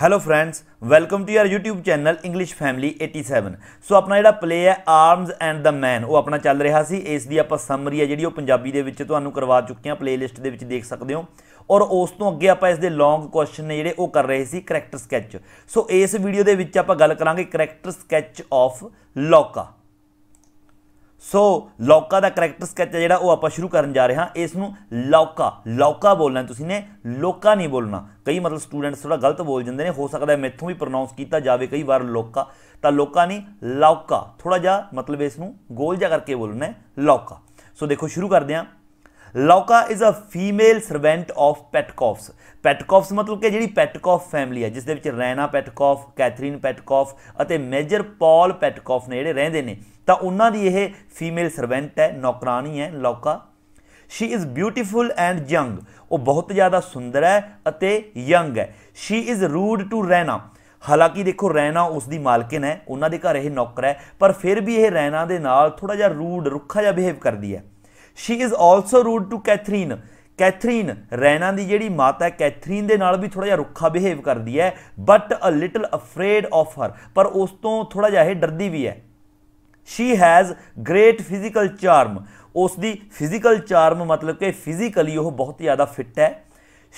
hello friends welcome to your YouTube channel English family 87 so ਆਪਣਾ ਜਿਹੜਾ play ਹੈ arms and ਦਾ ਮੈਨ ਉਹ ਆਪਣਾ ਚੱਲ ਰਿਹਾ ਸੀ ਇਸ ਦੀ ਆਪਾਂ ਸਮਰੀ ਹੈ ਜਿਹੜੀ ਉਹ ਪੰਜਾਬੀ ਦੇ ਵਿੱਚ ਤੁਹਾਨੂੰ ਕਰਵਾ ਚੁੱਕੇ ਹਾਂ ਪਲੇਲਿਸਟ ਦੇ ਵਿੱਚ ਦੇਖ ਸਕਦੇ ਹੋ ਔਰ ਉਸ ਤੋਂ ਅੱਗੇ ਆਪਾਂ ਇਸ ਦੇ ਲੌਂਗ ਕੁਐਸਚਨ ਨੇ ਜਿਹੜੇ ਉਹ ਕਰ ਰਹੇ ਸੀ ਕੈਰੈਕਟਰ ਸਕੈਚ ਸੋ ਇਸ ਵੀਡੀਓ ਦੇ ਵਿੱਚ ਆਪਾਂ ਗੱਲ ਕਰਾਂਗੇ ਕੈਰੈਕਟਰ ਸਕੈਚ ਆਫ ਲੋਕਾ ਸੋ ਲੌਕਾ ਦਾ ਕੈਰੈਕਟਰ ਸਕੈਚ ਜਿਹੜਾ ਉਹ ਆਪਾਂ ਸ਼ੁਰੂ ਕਰਨ ਜਾ ਰਹੇ ਹਾਂ ਇਸ ਨੂੰ ਲੌਕਾ ਲੌਕਾ ਬੋਲਣਾ ਤੁਸੀਂ ਨੇ ਲੋਕਾ ਨਹੀਂ ਬੋਲਣਾ ਕਈ ਮਤਲਬ ਸਟੂਡੈਂਟਸ ਥੋੜਾ ਗਲਤ ਬੋਲ ਜਾਂਦੇ ਨੇ ਹੋ ਸਕਦਾ ਮੈਥੋਂ ਵੀ ਪ੍ਰੋਨਾਂਸ ਕੀਤਾ ਜਾਵੇ ਕਈ ਵਾਰ ਲੋਕਾ ਤਾਂ ਲੋਕਾ ਨਹੀਂ ਲੌਕਾ ਥੋੜਾ ਜਿਹਾ ਮਤਲਬ ਇਸ ਨੂੰ ਗੋਲ ਜਿਹਾ ਕਰਕੇ ਬੋਲਣਾ ਹੈ ਲੌਕਾ ਸੋ ਦੇਖੋ ਸ਼ੁਰੂ ਕਰਦੇ ਹਾਂ Louka is a female servant of Petkoffs Petkoffs ਮਤਲਬ ਕਿ ਜਿਹੜੀ ਪੈਟਕੌਫ ਫੈਮਿਲੀ ਹੈ ਜਿਸ ਦੇ ਵਿੱਚ ਰੈਨਾ ਪੈਟਕੌਫ ਕੈਥਰੀਨ ਪੈਟਕੌਫ ਅਤੇ ਮੇਜਰ ਪੌਲ ਪੈਟਕੌਫ ਨੇ ਜਿਹੜੇ ਰਹਿੰਦੇ ਨੇ ਤਾਂ ਉਹਨਾਂ ਦੀ ਇਹ ਫੀਮੇਲ ਸਰਵੈਂਟ ਹੈ ਨੌਕਰਾਨੀ ਹੈ Louka she is beautiful and young ਉਹ ਬਹੁਤ ਜ਼ਿਆਦਾ ਸੁੰਦਰ ਹੈ ਅਤੇ ਯੰਗ ਹੈ she is rude to Raina ਹਾਲਾਂਕਿ ਦੇਖੋ ਰੈਨਾ ਉਸ ਦੀ ਮਾਲਕਨ ਹੈ ਉਹਨਾਂ ਦੇ ਘਰ ਇਹ ਨੌਕਰ ਹੈ ਪਰ ਫਿਰ ਵੀ ਇਹ ਰੈਨਾ ਦੇ ਨਾਲ ਥੋੜਾ ਜਿਹਾ ਰੂਡ ਰੁੱਖਾ ਜਿਹਾ ਬਿਹੇਵ ਕਰਦੀ ਹੈ she is also rude to Catherine Catherine Raina ਦੀ ਜਿਹੜੀ ਮਾਤਾ ਹੈ ਕੈਥਰੀਨ ਦੇ ਨਾਲ ਵੀ ਥੋੜਾ ਜਿਹਾ ਰੁੱਖਾ ਬਿਹੇਵ ਕਰਦੀ ਹੈ but a little afraid of her ਪਰ ਉਸ ਤੋਂ ਥੋੜਾ ਜਿਹਾ ਇਹ ਡਰਦੀ ਵੀ ਹੈ she has great physical charm ਉਸ ਦੀ ਫਿਜ਼ੀਕਲ ਚਾਰਮ ਮਤਲਬ ਕਿ ਫਿਜ਼ੀਕਲੀ ਉਹ ਬਹੁਤ ਜ਼ਿਆਦਾ ਫਿੱਟ ਹੈ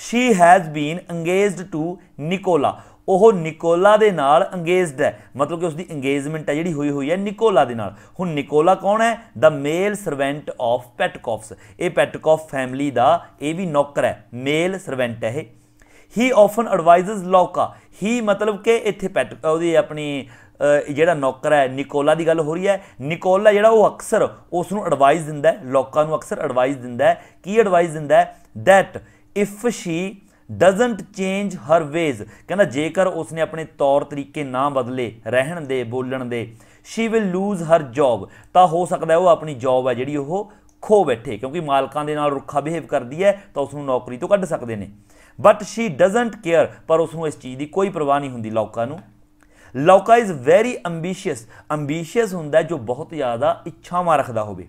she has been engaged to Nicola ਉਹ ਨਿਕੋਲਾ ਦੇ ਨਾਲ ਅੰਗੇਜਡ ਹੈ ਮਤਲਬ ਕਿ ਉਸ ਦੀ ਇੰਗੇਜਮੈਂਟ ਹੈ ਜਿਹੜੀ ਹੋਈ ਹੋਈ ਹੈ ਨਿਕੋਲਾ ਦੇ ਨਾਲ ਹੁਣ ਨਿਕੋਲਾ ਕੌਣ ਹੈ ਦਾ ਮੇਲ ਸਰਵੈਂਟ ਆਫ ਪੈਟਕੋਫਸ ਇਹ ਪੈਟਕੋਫ ਫੈਮਿਲੀ ਦਾ ਇਹ ਵੀ ਨੌਕਰ ਹੈ ਮੇਲ ਸਰਵੈਂਟ ਹੈ ਇਹ ਹੀ ਆਫਨ ਐਡਵਾਈਜ਼ਸ ਲੋਕਾ ਹੀ ਮਤਲਬ ਕਿ ਇੱਥੇ ਪੈਟ ਉਹਦੀ ਆਪਣੀ ਜਿਹੜਾ ਨੌਕਰ ਹੈ ਨਿਕੋਲਾ ਦੀ ਗੱਲ ਹੋ ਰਹੀ ਹੈ ਨਿਕੋਲਾ ਜਿਹੜਾ ਉਹ ਅਕਸਰ ਉਸ ਨੂੰ ਐਡਵਾਈਸ ਦਿੰਦਾ ਹੈ ਲੋਕਾਂ ਨੂੰ ਅਕਸਰ ਐਡਵਾਈਸ ਦਿੰਦਾ ਹੈ ਕੀ ਐਡਵਾਈਸ ਦਿੰਦਾ ਹੈ that if she doesn't change her ways ਕਹਿੰਦਾ ਜੇਕਰ ਉਸਨੇ ਆਪਣੇ ਤੌਰ ਤਰੀਕੇ ਨਾ ਬਦਲੇ ਰਹਿਣ ਦੇ ਬੋਲਣ ਦੇ she will lose her job ਤਾਂ ਹੋ ਸਕਦਾ ਉਹ ਆਪਣੀ ਜੌਬ ਹੈ ਜਿਹੜੀ ਉਹ ਖੋ ਬੈਠੇ ਕਿਉਂਕਿ ਮਾਲਕਾਂ ਦੇ ਨਾਲ ਰੁੱਖਾ ਬਿਹੇਵ ਕਰਦੀ ਹੈ ਤਾਂ ਉਸ ਨੂੰ ਨੌਕਰੀ ਤੋਂ ਕੱਢ ਸਕਦੇ ਨੇ ਬਟ ਸ਼ੀ ਡਸਨਟ ਕੇਅਰ ਪਰ ਉਸ ਨੂੰ ਇਸ ਚੀਜ਼ ਦੀ ਕੋਈ ਪਰਵਾਹ ਨਹੀਂ ਹੁੰਦੀ ਲੋਕਾਂ ਨੂੰ ਲੌਕਾ ਇਜ਼ ਵੈਰੀ ਅੰਬੀਸ਼ੀਅਸ ਅੰਬੀਸ਼ੀਅਸ ਹੁੰਦਾ ਜੋ ਬਹੁਤ ਜ਼ਿਆਦਾ ਇੱਛਾਵਾਂ ਰੱਖਦਾ ਹੋਵੇ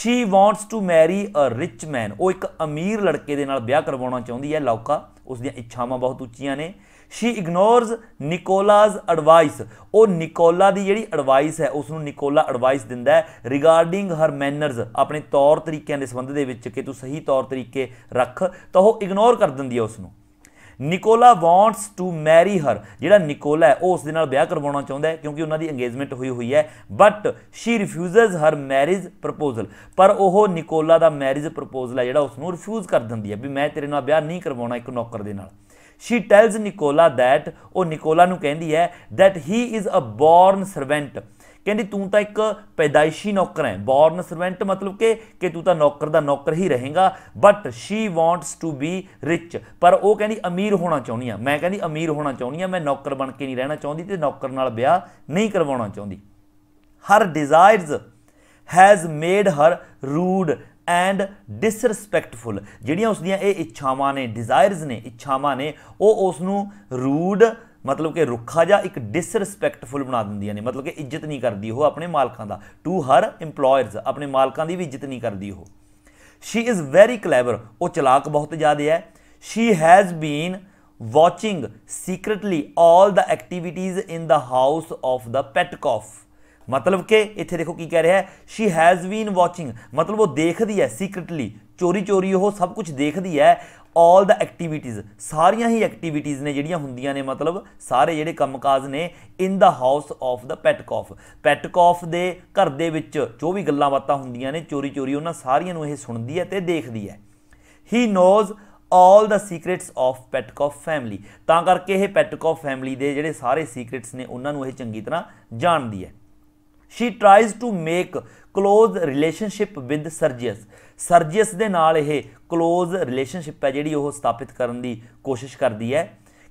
she wants to marry a rich man ਉਹ ਇੱਕ ਅਮੀਰ ਲੜਕੇ ਦੇ ਨਾਲ ਵਿਆਹ ਕਰਵਾਉਣਾ ਚਾਹੁੰਦੀ ਹੈ ਲੌਕਾ ਉਸ ਦੀਆਂ ਇੱਛਾਵਾਂ ਬਹੁਤ ਉੱਚੀਆਂ ਨੇ ਸ਼ੀ ਇਗਨੋਰਸ ਨਿਕੋਲਾਸ ਐਡਵਾਈਸ ਉਹ ਨਿਕੋਲਾ ਦੀ ਜਿਹੜੀ ਐਡਵਾਈਸ ਹੈ ਉਸ ਨੂੰ ਨਿਕੋਲਾ ਐਡਵਾਈਸ ਦਿੰਦਾ ਹੈ ਰਿਗਾਰਡਿੰਗ ਹਰ ਮੈਨਰਸ ਆਪਣੇ ਤੌਰ ਤਰੀਕਿਆਂ ਦੇ ਸੰਬੰਧ ਦੇ ਵਿੱਚ ਕਿ ਤੂੰ ਸਹੀ ਤੌਰ ਤਰੀਕੇ ਰੱਖ ਤਾਂ ਉਹ ਇਗਨੋਰ ਕਰ ਦਿੰਦੀ ਹੈ ਉਸ ਨੂੰ Nicola wants to marry her ਜਿਹੜਾ ਨਿਕੋਲਾ ਹੈ ਉਹ ਉਸ ਦੇ ਨਾਲ ਵਿਆਹ ਕਰਵਾਉਣਾ ਚਾਹੁੰਦਾ ਹੈ ਕਿਉਂਕਿ ਉਹਨਾਂ ਦੀ ਐਂਗੇਜਮੈਂਟ ਹੋਈ ਹੋਈ ਹੈ but she refuses her marriage proposal ਪਰ ਉਹ ਨਿਕੋਲਾ ਦਾ ਮੈਰਿਜ ਪ੍ਰਪੋਜ਼ਲ ਹੈ ਜਿਹੜਾ ਉਸ ਨੂੰ ਰਿਫਿਊਜ਼ ਕਰ ਦਿੰਦੀ ਹੈ ਵੀ ਮੈਂ ਤੇਰੇ ਨਾਲ ਵਿਆਹ ਨਹੀਂ ਕਰਵਾਉਣਾ ਇੱਕ ਨੌਕਰ ਦੇ ਨਾਲ ਸ਼ੀ ਟੈਲਸ ਨਿਕੋਲਾ ਥੈਟ ਉਹ ਨਿਕੋਲਾ ਨੂੰ ਕਹਿੰਦੀ ਹੈ that he is a born servant ਕਹਿੰਦੀ ਤੂੰ ਤਾਂ ਇੱਕ ਪੈਦਾਇਸ਼ੀ ਨੌਕਰ ਹੈ ਬੌਰਨ ਸਰਵੈਂਟ ਮਤਲਬ ਕਿ ਕਿ ਤੂੰ ਤਾਂ ਨੌਕਰ ਦਾ ਨੌਕਰ ਹੀ ਰਹੇਗਾ but she wants to be rich ਪਰ ਉਹ ਕਹਿੰਦੀ ਅਮੀਰ ਹੋਣਾ ਚਾਹੁੰਦੀ ਆ ਮੈਂ ਕਹਿੰਦੀ ਅਮੀਰ ਹੋਣਾ ਚਾਹੁੰਦੀ ਆ ਮੈਂ ਨੌਕਰ ਬਣ ਕੇ ਨਹੀਂ ਰਹਿਣਾ ਚਾਹੁੰਦੀ ਤੇ ਨੌਕਰ ਨਾਲ ਵਿਆਹ ਨਹੀਂ ਕਰਵਾਉਣਾ ਚਾਹੁੰਦੀ her desires has made her rude and disrespectful ਜਿਹੜੀਆਂ ਉਸ ਦੀਆਂ ਇਹ ਇੱਛਾਵਾਂ ਨੇ ਡਿਜ਼ਾਇਰਸ ਨੇ ਇੱਛਾਵਾਂ ਨੇ ਉਹ ਉਸ ਨੂੰ ਰੂਡ ਮਤਲਬ ਕਿ ਰੁੱਖਾ ਜਾਂ ਇੱਕ ਡਿਸਰੈਸਪੈਕਟਫੁਲ ਬਣਾ ਦਿੰਦੀਆਂ ਨੇ ਮਤਲਬ ਕਿ ਇੱਜ਼ਤ ਨਹੀਂ ਕਰਦੀ ਉਹ ਆਪਣੇ ਮਾਲਕਾਂ ਦਾ ਟੂ ਹਰ EMPLOYERS ਆਪਣੇ ਮਾਲਕਾਂ ਦੀ ਵੀ ਇੱਜ਼ਤ ਨਹੀਂ ਕਰਦੀ ਉਹ ਸ਼ੀ ਇਜ਼ ਵੈਰੀ ਕਲੇਵਰ ਉਹ ਚਲਾਕ ਬਹੁਤ ਜ਼ਿਆਦਾ ਹੈ she has been watching secretly all the activities in the house of the Petkoff ਮਤਲਬ ਕਿ ਇੱਥੇ ਦੇਖੋ ਕੀ ਕਹਿ ਰਿਹਾ ਹੈ ਸ਼ੀ ਹੈਜ਼ ਬੀਨ ਵਾਚਿੰਗ ਮਤਲਬ ਉਹ ਦੇਖਦੀ ਹੈ ਸੀਕ੍ਰੀਟਲੀ ਚੋਰੀ ਚੋਰੀ ਉਹ ਸਭ ਕੁਝ ਦੇਖਦੀ ਹੈ ਆਲ ਦਾ ਐਕਟੀਵਿਟੀਜ਼ ਸਾਰੀਆਂ ਹੀ ਐਕਟੀਵਿਟੀਜ਼ ਨੇ ਜਿਹੜੀਆਂ ਹੁੰਦੀਆਂ ਨੇ ਮਤਲਬ ਸਾਰੇ ਜਿਹੜੇ ਕੰਮਕਾਜ ਨੇ ਇਨ ਦਾ ਹਾਊਸ ਆਫ ਦਾ ਪੈਟਕੋਫ ਪੈਟਕੋਫ ਦੇ ਘਰ ਦੇ ਵਿੱਚ ਜੋ ਵੀ ਗੱਲਾਂ ਬਾਤਾਂ ਹੁੰਦੀਆਂ ਨੇ ਚੋਰੀ ਚੋਰੀ ਉਹਨਾਂ ਸਾਰੀਆਂ ਨੂੰ ਇਹ ਸੁਣਦੀ ਹੈ ਤੇ ਦੇਖਦੀ ਹੈ he knows all the secrets of Petkoff family ਤਾਂ ਕਰਕੇ ਇਹ ਪੈਟਕੋਫ ਫੈਮਿਲੀ ਦੇ ਜਿਹੜੇ ਸਾਰੇ ਸੀਕ੍ਰੀਟਸ ਨੇ ਉਹਨਾਂ ਨੂੰ ਇਹ ਚੰਗੀ ਤਰ੍ਹਾਂ ਜਾਣਦੀ ਹੈ she tries to make close relationship with Sergius Sergius ਦੇ ਨਾਲ ਇਹ ক্লোਜ਼ ਰਿਲੇਸ਼ਨਸ਼ਿਪ ਹੈ ਜਿਹੜੀ ਉਹ ਸਥਾਪਿਤ ਕਰਨ ਦੀ ਕੋਸ਼ਿਸ਼ ਕਰਦੀ ਹੈ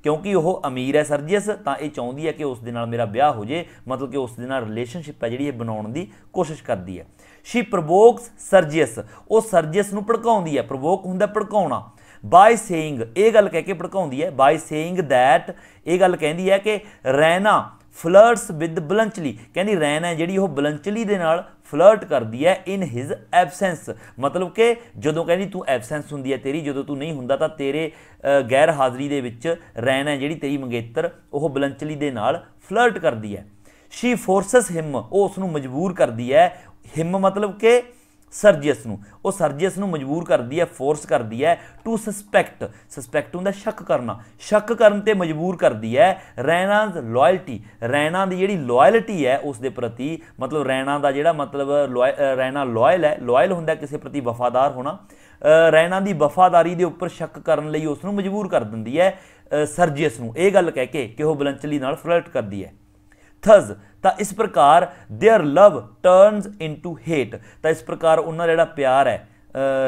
ਕਿਉਂਕਿ ਉਹ ਅਮੀਰ ਹੈ ਸਰਜੀਅਸ ਤਾਂ ਇਹ ਚਾਹੁੰਦੀ ਹੈ ਕਿ ਉਸ ਦੇ ਨਾਲ ਮੇਰਾ ਵਿਆਹ ਹੋ ਜੇ ਮਤਲਬ ਕਿ ਉਸ ਦੇ ਨਾਲ ਰਿਲੇਸ਼ਨਸ਼ਿਪ ਹੈ ਜਿਹੜੀ ਇਹ ਬਣਾਉਣ ਦੀ ਕੋਸ਼ਿਸ਼ ਕਰਦੀ ਹੈ ਸ਼ੀ ਪ੍ਰੋਵੋਕਸ ਸਰਜੀਅਸ ਉਹ ਸਰਜੀਅਸ ਨੂੰ ਭੜਕਾਉਂਦੀ ਹੈ ਪ੍ਰੋਵੋਕ ਹੁੰਦਾ ਭੜਕਾਉਣਾ ਬਾਈ ਸੇਇੰਗ ਇਹ ਗੱਲ ਕਹਿ ਕੇ ਭੜਕਾਉਂਦੀ ਹੈ ਬਾਈ ਸੇਇੰਗ ਥੈਟ ਇਹ ਗੱਲ ਕਹਿੰਦੀ ਹੈ ਕਿ ਰੈਨਾ ਫਲਰਟਸ ਵਿਦ ਬਲੰਚਲੀ ਕਹਿੰਦੀ ਰੈਨ ਹੈ ਜਿਹੜੀ ਉਹ ਬਲੰਚਲੀ ਦੇ ਨਾਲ ਫਲਰਟ ਕਰਦੀ ਹੈ ਇਨ ਹਿਸ ਐਬਸੈਂਸ ਮਤਲਬ ਕਿ ਜਦੋਂ ਕਹਿੰਦੀ ਤੂੰ ਐਬਸੈਂਸ ਹੁੰਦੀ ਹੈ ਤੇਰੀ ਜਦੋਂ ਤੂੰ ਨਹੀਂ ਹੁੰਦਾ ਤਾਂ ਤੇਰੇ ਗੈਰ ਹਾਜ਼ਰੀ ਦੇ ਵਿੱਚ ਰੈਨ ਹੈ ਜਿਹੜੀ ਤੇਰੀ ਮੰਗੇਤਰ ਉਹ ਬਲੰਚਲੀ ਦੇ ਨਾਲ ਫਲਰਟ ਕਰਦੀ ਹੈ ਸ਼ੀ ਫੋਰਸਸ ਹਿਮ ਉਹ ਉਸ ਨੂੰ ਮਜਬੂਰ ਕਰਦੀ ਹੈ ਹਿਮ ਮਤਲਬ ਕਿ ਸਰਜੀਅਸ ਨੂੰ ਉਹ ਸਰਜੀਅਸ ਨੂੰ ਮਜਬੂਰ ਕਰਦੀ ਹੈ ਫੋਰਸ ਕਰਦੀ ਹੈ ਟੂ ਸਸਪੈਕਟ ਸਸਪੈਕਟ ਹੁੰਦਾ ਸ਼ੱਕ ਕਰਨਾ ਸ਼ੱਕ ਕਰਨ ਤੇ ਮਜਬੂਰ ਕਰਦੀ ਹੈ ਰੈਨਾ ਦੀ ਲਾਇਲਟੀ ਰੈਨਾ ਦੀ ਜਿਹੜੀ ਲਾਇਲਟੀ ਹੈ ਉਸ ਦੇ ਪ੍ਰਤੀ ਮਤਲਬ ਰੈਨਾ ਦਾ ਜਿਹੜਾ ਮਤਲਬ ਰੈਨਾ ਲਾਇਲ ਹੈ ਲਾਇਲ ਹੁੰਦਾ ਕਿਸੇ ਪ੍ਰਤੀ ਵਫਾਦਾਰ ਹੋਣਾ ਰੈਨਾ ਦੀ ਵਫਾਦਾਰੀ ਦੇ ਉੱਪਰ ਸ਼ੱਕ ਕਰਨ ਲਈ ਉਸ ਨੂੰ ਮਜਬੂਰ ਕਰ ਦਿੰਦੀ ਹੈ ਸਰਜੀਅਸ ਨੂੰ ਇਹ ਗੱਲ ਕਹਿ ਕੇ ਕਿ ਉਹ ਬਲੰਚਲੀ ਨਾਲ ਫਲਰਟ ਕਰਦੀ ਹੈ ਥਸ ਤਾਂ ਇਸ ਪ੍ਰਕਾਰ their love turns into hate ਤਾਂ ਇਸ ਪ੍ਰਕਾਰ ਉਹਨਾਂ ਦਾ ਜਿਹੜਾ ਪਿਆਰ ਹੈ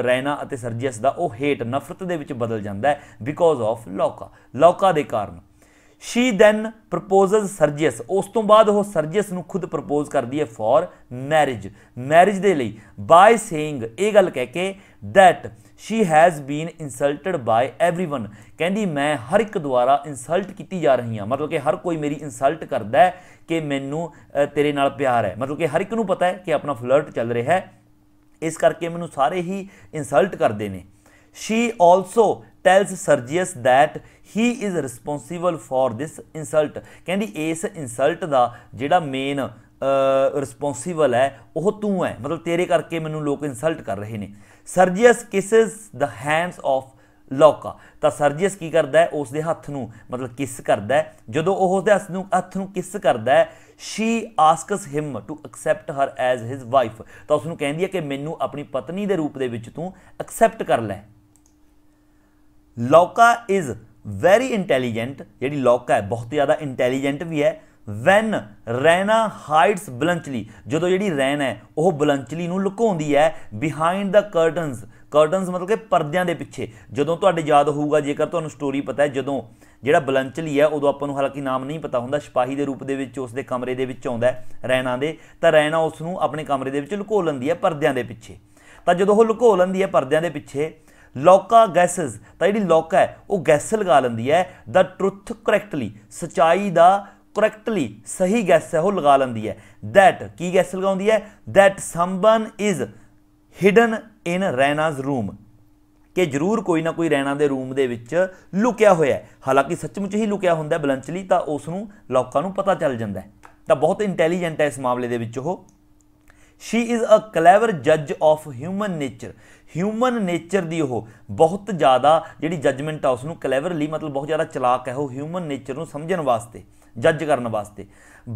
ਰੈਨਾ ਅਤੇ ਸਰਜੀਅਸ ਦਾ ਉਹ ਹੇਟ ਨਫ਼ਰਤ ਦੇ ਵਿੱਚ ਬਦਲ ਜਾਂਦਾ ਹੈ ਬਿਕੋਜ਼ ਆਫ ਲੋਕਾ ਲੋਕਾ ਦੇ ਕਾਰਨ ਸ਼ੀ ਦੈਨ ਪ੍ਰਪੋਜ਼ਸ ਸਰਜੀਅਸ ਉਸ ਤੋਂ ਬਾਅਦ ਉਹ ਸਰਜੀਅਸ ਨੂੰ ਖੁਦ ਪ੍ਰਪੋਜ਼ ਕਰਦੀ ਹੈ ਫॉर ਮੈਰਿਜ ਮੈਰਿਜ ਦੇ ਲਈ ਬਾਈ ਸੇਇੰਗ ਇਹ ਗੱਲ ਕਹਿ ਕੇ that she has been insulted by everyone ਕਹਿੰਦੀ ਮੈਂ ਹਰ ਇੱਕ ਦੁਆਰਾ ਇਨਸਲਟ ਕੀਤੀ ਜਾ ਰਹੀ ਹਾਂ ਮਤਲਬ ਕਿ ਹਰ ਕੋਈ ਮੇਰੀ ਇਨਸਲਟ ਕਰਦਾ ਹੈ ਕਿ ਮੈਨੂੰ ਤੇਰੇ ਨਾਲ ਪਿਆਰ ਹੈ ਮਤਲਬ ਕਿ ਹਰ ਇੱਕ ਨੂੰ ਪਤਾ ਹੈ ਕਿ ਆਪਣਾ ਫਲਰਟ ਚੱਲ ਰਿਹਾ ਹੈ ਇਸ ਕਰਕੇ ਮੈਨੂੰ ਸਾਰੇ ਹੀ ਇਨਸਲਟ ਕਰਦੇ ਨੇ she also tells Sergius that he is responsible for this insult ਕਹਿੰਦੀ ਇਸ ਇਨਸਲਟ ਦਾ ਜਿਹੜਾ ਮੇਨ ਰਿਸਪੌਂਸੀਬਲ ਹੈ ਉਹ ਤੂੰ ਹੈ ਮਤਲਬ ਤੇਰੇ ਕਰਕੇ ਮੈਨੂੰ ਲੋਕ ਇਨਸਲਟ ਕਰ ਰਹੇ ਨੇ ਸਰਜੀਅਸ ਕਿਸਸ ਦ ਹੈਂਡਸ ਆਫ ਲੋਕਾ ਤਾਂ ਸਰਜੀਅਸ ਕੀ ਕਰਦਾ ਹੈ ਉਸ ਦੇ ਹੱਥ ਨੂੰ ਮਤਲਬ ਕਿਸ ਕਰਦਾ ਹੈ ਜਦੋਂ ਉਹ ਉਸ ਦੇ ਹੱਥ ਨੂੰ ਹੱਥ ਨੂੰ ਕਿਸ ਕਰਦਾ ਹੈ she asks him to accept her as his wife ਤਾਂ ਉਸ ਨੂੰ ਕਹਿੰਦੀ ਹੈ ਕਿ ਮੈਨੂੰ ਆਪਣੀ ਪਤਨੀ ਦੇ ਰੂਪ ਦੇ ਵਿੱਚ ਤੂੰ ਐਕਸੈਪਟ ਕਰ ਲੈ ਲੋਕਾ ਇਜ਼ ਵੈਰੀ ਇੰਟੈਲੀਜੈਂਟ ਜਿਹੜੀ ਲੋਕਾ ਹੈ ਬਹੁਤ ਜ਼ਿਆਦਾ ਇੰਟੈਲੀਜੈਂਟ ਵੀ ਹੈ ਵੈਨ ਰੈਨਾ ਹਾਈਡਸ ਬਲੰਚਲੀ ਜਦੋਂ ਜਿਹੜੀ ਰੈਨ ਹੈ ਉਹ ਬਲੰਚਲੀ ਨੂੰ ਲੁਕਾਉਂਦੀ ਹੈ ਬਿਹਾਈਂਡ ਦਾ ਕਰਟਨਸ ਕਰਟਨਸ ਮਤਲਬ ਕਿ ਪਰਦਿਆਂ ਦੇ ਪਿੱਛੇ ਜਦੋਂ ਤੁਹਾਡੇ ਯਾਦ ਹੋਊਗਾ ਜੇਕਰ ਤੁਹਾਨੂੰ ਸਟੋਰੀ ਪਤਾ ਹੈ ਜਦੋਂ ਜਿਹੜਾ ਬਲੰਚਲੀ ਹੈ ਉਦੋਂ ਆਪਾਂ ਨੂੰ ਹਾਲਾਂਕਿ ਨਾਮ ਨਹੀਂ ਪਤਾ ਹੁੰਦਾ ਸਿਪਾਹੀ ਦੇ ਰੂਪ ਦੇ ਵਿੱਚ ਉਸ ਦੇ ਕਮਰੇ ਦੇ ਵਿੱਚ ਆਉਂਦਾ ਹੈ ਰੈਨਾ ਦੇ ਤਾਂ ਰੈਨਾ ਉਸ ਨੂੰ ਆਪਣੇ ਕਮਰੇ ਦੇ ਵਿੱਚ ਲੁਕੋ ਲੈਂਦੀ ਹੈ ਪਰਦਿਆਂ ਦੇ ਪਿੱਛੇ ਤਾਂ ਜਦੋਂ ਉਹ ਲੁਕੋ ਲੈਂਦੀ ਹੈ ਪਰਦਿਆਂ ਦੇ ਪਿੱਛੇ ਲੋਕਾ ਗੈਸਸ ਤਾਂ ਜਿਹੜੀ ਲੋਕਾ ਹੈ ਉਹ ਗੈਸ ਲਗਾ ਲੈਂਦੀ ਹੈ ਦਾ ਟਰੁੱਥ ਕਰੈਕਟਲੀ ਸਚਾਈ ਦਾ ਕਰੈਕਟਲੀ ਸਹੀ ਗੈਸ ਹੈ ਉਹ ਲਗਾ ਲੈਂਦੀ ਹੈ ਥੈਟ ਕੀ ਗੈਸ ਲਗਾਉਂਦੀ ਹੈ that someone is hidden in Raina's room ਕਿ ਜ਼ਰੂਰ ਕੋਈ ਨਾ ਕੋਈ ਰੈਨਾ ਦੇ ਰੂਮ ਦੇ ਵਿੱਚ ਲੁਕਿਆ ਹੋਇਆ ਹੈ ਹਾਲਾਂਕਿ ਸੱਚਮੁੱਚ ਹੀ ਲੁਕਿਆ ਹੁੰਦਾ ਬਲੰਚਲੀ ਤਾਂ ਉਸ ਨੂੰ ਲੋਕਾਂ ਨੂੰ ਪਤਾ ਚੱਲ ਜਾਂਦਾ ਤਾਂ ਬਹੁਤ ਇੰਟੈਲੀਜੈਂਟ ਹੈ ਇਸ ਮਾਮਲੇ ਦੇ ਵਿੱਚ ਉਹ ਸ਼ੀ ਇਜ਼ ਅ ਕਲੇਵਰ ਜੱਜ of human nature human nature ਦੀ ਉਹ ਬਹੁਤ ਜ਼ਿਆਦਾ ਜਿਹੜੀ ਜੱਜਮੈਂਟ ਆ ਉਸ ਨੂੰ ਕਲੇਵਰਲੀ ਮਤਲਬ ਬਹੁਤ ਜ਼ਿਆਦਾ ਚਲਾਕ ਹੈ ਉਹ ਹਿਊਮਨ ਨੇਚਰ ਨੂੰ ਸਮਝਣ ਵਾਸਤੇ ਜੱਜ ਕਰਨ ਵਾਸਤੇ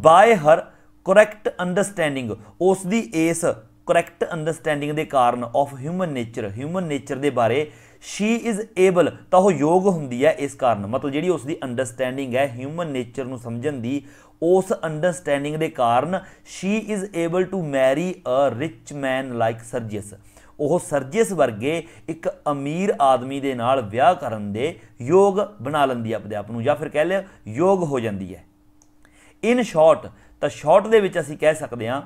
ਬਾਏ ਹਰ ਕਰੈਕਟ ਅੰਡਰਸਟੈਂਡਿੰਗ ਉਸ ਦੀ ਇਸ ਕਰੈਕਟ ਅੰਡਰਸਟੈਂਡਿੰਗ ਦੇ ਕਾਰਨ of human nature human nature ਦੇ ਬਾਰੇ ਸ਼ੀ ਇਜ਼ ਏਬਲ ਤਾਂ ਉਹ ਯੋਗ ਹੁੰਦੀ ਹੈ ਇਸ ਕਾਰਨ ਮਤਲਬ ਜਿਹੜੀ ਉਸ ਦੀ ਅੰਡਰਸਟੈਂਡਿੰਗ ਹੈ ਹਿਊਮਨ ਨੇਚਰ ਨੂੰ ਸਮਝਣ ਦੀ ਉਸ ਅੰਡਰਸਟੈਂਡਿੰਗ ਦੇ ਕਾਰਨ she is able to marry a rich man like Sergius ਉਹ ਸਰਜੀਅਸ ਵਰਗੇ ਇੱਕ ਅਮੀਰ ਆਦਮੀ ਦੇ ਨਾਲ ਵਿਆਹ ਕਰਨ ਦੇ ਯੋਗ ਬਣਾ ਲੈਂਦੀ ਆਪਣੇ ਆਪ ਨੂੰ ਜਾਂ ਫਿਰ ਕਹਿ ਲਿਆ ਯੋਗ ਹੋ ਜਾਂਦੀ ਹੈ ਇਨ ਸ਼ਾਰਟ ਤਾਂ ਸ਼ਾਰਟ ਦੇ ਵਿੱਚ ਅਸੀਂ ਕਹਿ ਸਕਦੇ ਹਾਂ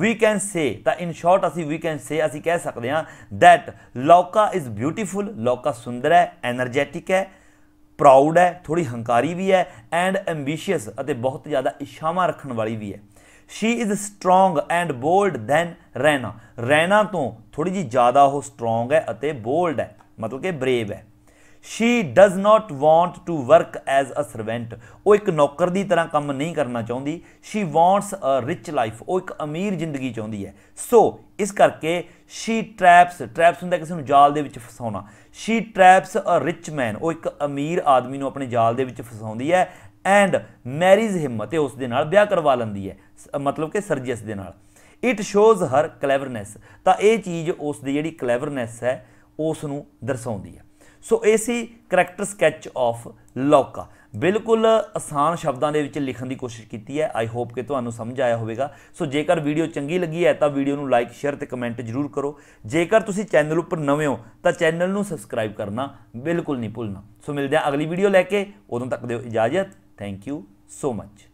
ਵੀ ਕੈਨ ਸੇ ਤਾਂ ਇਨ ਸ਼ਾਰਟ ਅਸੀਂ ਵੀ ਕੈਨ ਸੇ ਅਸੀਂ ਕਹਿ ਸਕਦੇ ਹਾਂ ਥੈਟ ਲੋਕਾ ਇਜ਼ ਬਿਊਟੀਫੁਲ ਲੋਕਾ ਸੁੰਦਰ ਹੈ એનર્ਜੈਟਿਕ ਹੈ ਪ੍ਰਾਊਡ ਹੈ ਥੋੜੀ ਹੰਕਾਰੀ ਵੀ ਹੈ ਐਂਡ ਐਂਬੀਸ਼ੀਅਸ ਅਤੇ ਬਹੁਤ ਜ਼ਿਆਦਾ ਇਸ਼ਾਵਾਂ ਰੱਖਣ ਵਾਲੀ ਵੀ ਹੈ she is strong and bold than Raina Raina ਤੋਂ ਥੋੜੀ ਜੀ ਜ਼ਿਆਦਾ ਉਹ ਸਟਰੋਂਗ ਹੈ ਅਤੇ ਬੋਲਡ ਹੈ ਮਤਲਬ ਕਿ ਬਰੇਵ ਹੈ she does not want to work as a servant ਉਹ ਇੱਕ ਨੌਕਰ ਦੀ ਤਰ੍ਹਾਂ ਕੰਮ ਨਹੀਂ ਕਰਨਾ ਚਾਹੁੰਦੀ she wants a rich life ਉਹ ਇੱਕ ਅਮੀਰ ਜ਼ਿੰਦਗੀ ਚਾਹੁੰਦੀ ਹੈ ਸੋ ਇਸ ਕਰਕੇ ਸ਼ੀ ਟ੍ਰੈਪਸ ਟ੍ਰੈਪਸ ਹੁੰਦਾ ਕਿਸੇ ਨੂੰ ਜਾਲ ਦੇ ਵਿੱਚ ਫਸਾਉਣਾ ਸ਼ੀ ਟ੍ਰੈਪਸ ਅ ਰਿਚ ਮੈਨ ਉਹ ਇੱਕ ਅਮੀਰ ਆਦਮੀ ਨੂੰ ਆਪਣੇ ਜਾਲ ਦੇ ਵਿੱਚ ਫਸਾਉਂਦੀ ਹੈ ਐਂਡ ਮੈਰੀਜ਼ ਹਿੰਮ ਤੇ ਉਸ ਦੇ ਨਾਲ ਵਿਆਹ ਕਰਵਾ ਲੈਂਦੀ ਹੈ ਮਤਲਬ ਕਿ ਸਰਜਸ ਦੇ ਨਾਲ ਇਟ ਸ਼ੋਜ਼ ਹਰ ਕਲੇਵਰਨੈਸ ਤਾਂ ਇਹ ਚੀਜ਼ ਉਸ ਦੀ ਜਿਹੜੀ ਕਲੇਵਰਨੈਸ ਹੈ ਉਸ ਨੂੰ ਦਰਸਾਉਂਦੀ ਹੈ ਸੋ ਇਹ ਸੀ ਕੈਰੈਕਟਰ ਸਕੈਚ ਆਫ ਲੋਕਾ ਬਿਲਕੁਲ ਆਸਾਨ ਸ਼ਬਦਾਂ ਦੇ ਵਿੱਚ ਲਿਖਣ ਦੀ ਕੋਸ਼ਿਸ਼ ਕੀਤੀ ਹੈ ਆਈ ਹੋਪ ਕਿ ਤੁਹਾਨੂੰ ਸਮਝ ਆਇਆ ਹੋਵੇਗਾ ਸੋ ਜੇਕਰ ਵੀਡੀਓ ਚੰਗੀ ਲੱਗੀ ਹੈ ਤਾਂ ਵੀਡੀਓ ਨੂੰ ਲਾਈਕ ਸ਼ੇਅਰ ਤੇ ਕਮੈਂਟ ਜ਼ਰੂਰ ਕਰੋ ਜੇਕਰ ਤੁਸੀਂ ਚੈਨਲ ਉੱਪਰ ਨਵੇਂ ਹੋ ਤਾਂ ਚੈਨਲ ਨੂੰ ਸਬਸਕ੍ਰਾਈਬ ਕਰਨਾ ਬਿਲਕੁਲ ਨਹੀਂ ਭੁੱਲਣਾ ਸੋ ਮਿਲਦੇ ਹਾਂ ਅਗਲੀ ਵੀਡੀਓ ਲੈ ਕੇ ਉਦੋਂ ਤੱਕ ਦਿਓ ਇਜਾਜ਼ਤ ਥੈਂਕ ਯੂ ਸੋ ਮੱਚ